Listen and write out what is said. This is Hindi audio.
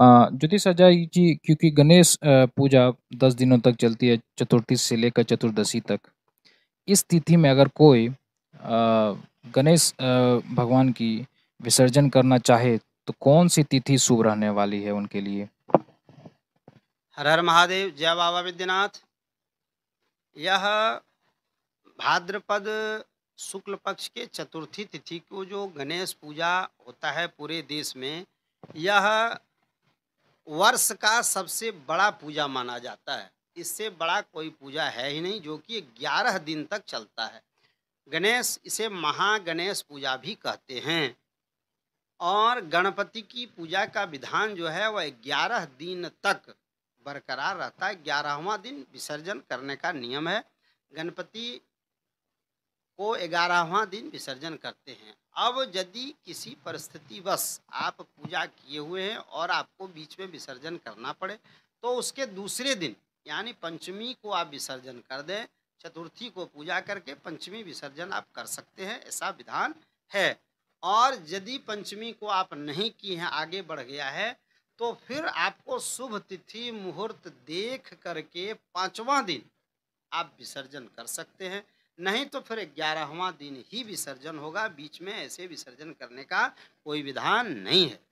ज्योतिष अजय जी क्योंकि गणेश पूजा दस दिनों तक चलती है चतुर्थी से लेकर चतुर्दशी तक इस तिथि में अगर कोई गणेश भगवान की विसर्जन करना चाहे तो कौन सी तिथि शुभ रहने वाली है उनके लिए हर हर महादेव जय बाबा विद्यनाथ यह भाद्रपद शुक्ल पक्ष के चतुर्थी तिथि को जो गणेश पूजा होता है पूरे देश में यह वर्ष का सबसे बड़ा पूजा माना जाता है इससे बड़ा कोई पूजा है ही नहीं जो कि ग्यारह दिन तक चलता है गणेश इसे महागणेश पूजा भी कहते हैं और गणपति की पूजा का विधान जो है वह ग्यारह दिन तक बरकरार रहता है ग्यारहवा दिन विसर्जन करने का नियम है गणपति को ग्यारहवा दिन विसर्जन करते हैं अब यदि किसी परिस्थितिवश आप पूजा किए हुए हैं और आपको बीच में विसर्जन करना पड़े तो उसके दूसरे दिन यानी पंचमी को आप विसर्जन कर दें चतुर्थी को पूजा करके पंचमी विसर्जन आप कर सकते हैं ऐसा विधान है और यदि पंचमी को आप नहीं किए हैं आगे बढ़ गया है तो फिर आपको शुभ तिथि मुहूर्त देख करके पाँचवा दिन आप विसर्जन कर सकते हैं नहीं तो फिर ग्यारहवा दिन ही विसर्जन होगा बीच में ऐसे विसर्जन करने का कोई विधान नहीं है